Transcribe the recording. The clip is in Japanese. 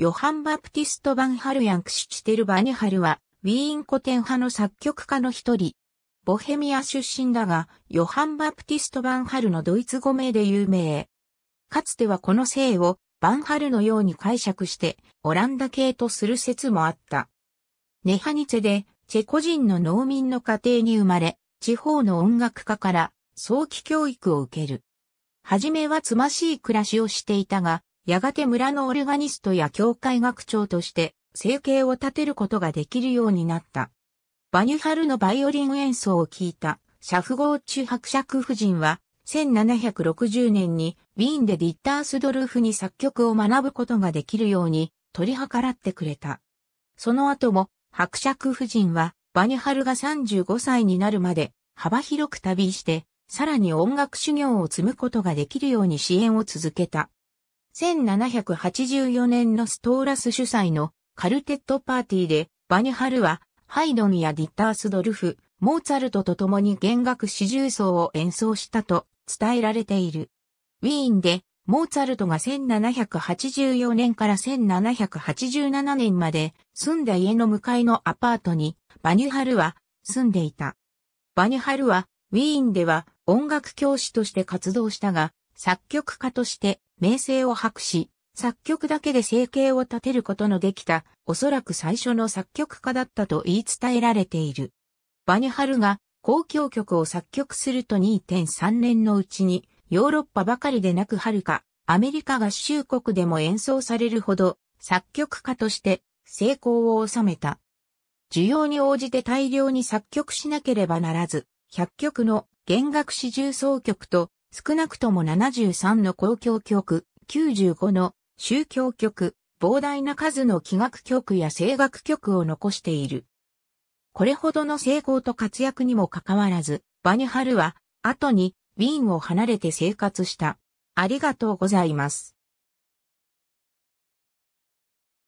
ヨハン・バプティスト・バンハルヤン・クシュチテル・バネハルは、ウィーン古典派の作曲家の一人。ボヘミア出身だが、ヨハン・バプティスト・バンハルのドイツ語名で有名。かつてはこの姓をバンハルのように解釈して、オランダ系とする説もあった。ネハニツェで、チェコ人の農民の家庭に生まれ、地方の音楽家から早期教育を受ける。はじめはつましい暮らしをしていたが、やがて村のオルガニストや教会学長として生計を立てることができるようになった。バニュハルのバイオリン演奏を聴いたシャフゴーチュ伯爵夫人は1760年にウィーンでディッタースドルフに作曲を学ぶことができるように取り計らってくれた。その後も伯爵夫人はバニュハルが35歳になるまで幅広く旅して、さらに音楽修行を積むことができるように支援を続けた。1784年のストーラス主催のカルテットパーティーで、バニハルは、ハイドンやディッタースドルフ、モーツァルトと共に弦楽四重奏を演奏したと伝えられている。ウィーンで、モーツァルトが1784年から1787年まで住んだ家の向かいのアパートに、バニュハルは住んでいた。バニュハルは、ウィーンでは音楽教師として活動したが、作曲家として名声を博し、作曲だけで生計を立てることのできた、おそらく最初の作曲家だったと言い伝えられている。バニハルが公共曲を作曲すると2.3年のうちに、ヨーロッパばかりでなくはるか、アメリカ合衆国でも演奏されるほど、作曲家として成功を収めた。需要に応じて大量に作曲しなければならず、100曲の弦楽四重奏曲と少なくとも73の公共局、95の宗教局、膨大な数の器楽局や声楽局を残している。これほどの成功と活躍にもかかわらず、バニュハルは後にウィーンを離れて生活した。ありがとうございます。